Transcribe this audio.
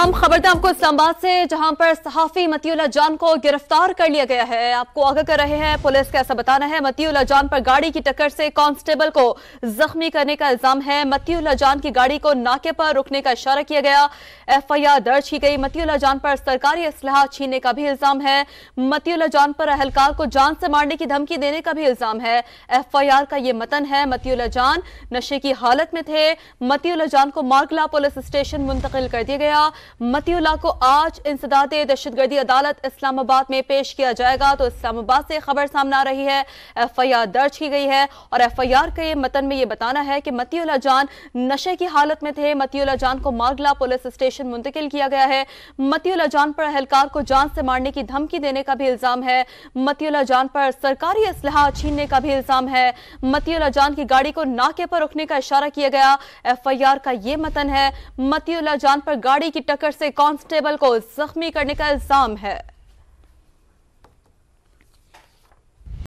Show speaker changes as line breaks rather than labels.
हम दें आपको इस्लामाबाद से जहां पर सहाफी मतियला जान को गिरफ्तार कर लिया गया है आपको आगाह कर रहे हैं पुलिस का ऐसा बताना है मतियला जान पर गाड़ी की टक्कर से कांस्टेबल को जख्मी करने का इल्जाम है मतियला जान की गाड़ी को नाके पर रुकने का इशारा किया गया एफआईआर दर्ज की गई मतियला जान पर सरकारी असलाह छीनने का भी इल्जाम है मतियला जान पर अहलकार को जान से मारने की धमकी देने का भी इल्जाम है एफ का ये मतन है मतियला जान नशे की हालत में थे मतियला जान को मार्गला पुलिस स्टेशन मुंतकिल कर दिया गया मतियला को आज इंसदाद दहशत गर्दी अदालत इस्लामाबाद में पेश किया जाएगा तो इस्लामाबाद से खबर सामने आ रही है एफ आई आर दर्ज की गई है और एफ आई आर के मतन में ये बताना है कि मतीउल्ला जान नशे की हालत में थे मतीउल्ला जान को मार्गला पुलिस स्टेशन मुंतकिल किया गया है मतियला जान पर अहलकार को जान से मारने की धमकी देने का भी इल्जाम है मतियला जान पर सरकारी असलाह छीनने का भी इल्जाम है मतियला जान की गाड़ी को नाके पर रुकने का इशारा किया गया एफ आई आर का ये मतन है मतियला जान पर गाड़ी की टक्कर वर्कर से कांस्टेबल को जख्मी करने का इल्जाम है